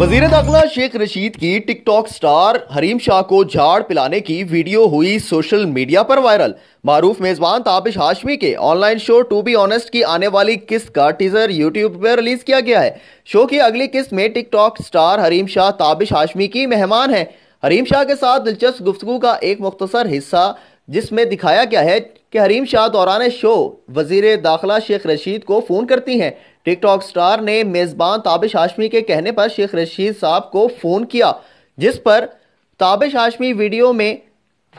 वजीर दाखिला शेख रशीद की टिकटॉक स्टार हरीम शाह को झाड़ पिलाने की वीडियो हुई सोशल मीडिया पर वायरल मारूफ मेजबान ताबिश हाशमी के online show to be honest की आने वाली किस्त का टीजर यूट्यूब पर रिलीज किया गया है शो की अगली किस्त में टिकटॉक स्टार हरीम शाह ताबिश हाशमी की मेहमान है हरीम शाह के साथ दिलचस्प गुफ्तु का एक मुख्तसर हिस्सा जिसमें दिखाया गया है कि हरीम शाह दौरान शो वजीर दाखिला शेख रशीद को फ़ोन करती हैं टिकटॉक स्टार ने मेज़बान ताबिश हाशमी के कहने पर शेख रशीद साहब को फ़ोन किया जिस पर ताबिश हाशमी वीडियो में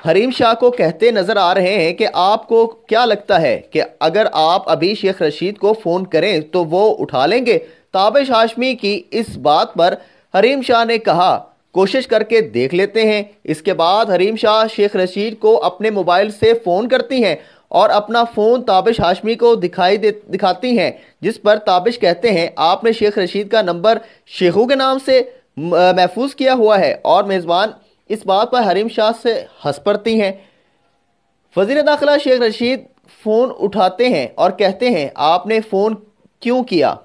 हरीम शाह को कहते नज़र आ रहे हैं कि आपको क्या लगता है कि अगर आप अभी शेख रशीद को फ़ोन करें तो वो उठा लेंगे ताबिश हाशमी की इस बात पर हरीम शाह ने कहा कोशिश करके देख लेते हैं इसके बाद हरीम शाह शेख रशीद को अपने मोबाइल से फ़ोन करती हैं और अपना फ़ोन ताबिश हाशमी को दिखाई दे दिखाती हैं जिस पर ताबिश कहते हैं आपने शेख रशीद का नंबर शेखों के नाम से महफूज किया हुआ है और मेज़बान इस बात पर हरीम शाह से हंस पड़ती हैं वजीर दाखिला शेख रशीद फ़ोन उठाते हैं और कहते हैं आपने फ़ोन क्यों किया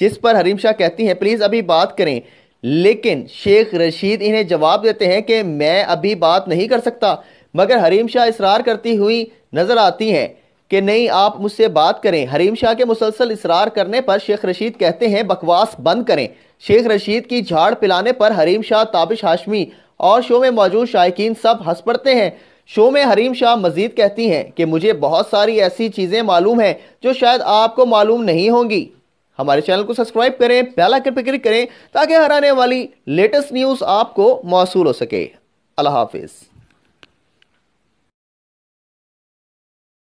जिस पर हरीम शाह कहती हैं प्लीज़ अभी बात करें लेकिन शेख रशीद इन्हें जवाब देते हैं कि मैं अभी बात नहीं कर सकता मगर हरीम शाह इसरार करती हुई नज़र आती हैं कि नहीं आप मुझसे बात करें हरीम शाह के मुसलसल इसरार करने पर शेख रशीद कहते हैं बकवास बंद करें शेख रशीद की झाड़ पिलाने पर हरीम शाह ताबिश हाशमी और शो में मौजूद शायक सब हंस पड़ते हैं शो में हरीम शाह मजीद कहती हैं कि मुझे बहुत सारी ऐसी चीज़ें मालूम हैं जो शायद आपको मालूम नहीं होंगी हमारे चैनल को सब्सक्राइब करें पहला आइकन पर क्लिक करें ताकि हर आने वाली लेटेस्ट न्यूज़ आपको मौसू हो सके अल्लाह हाफिज़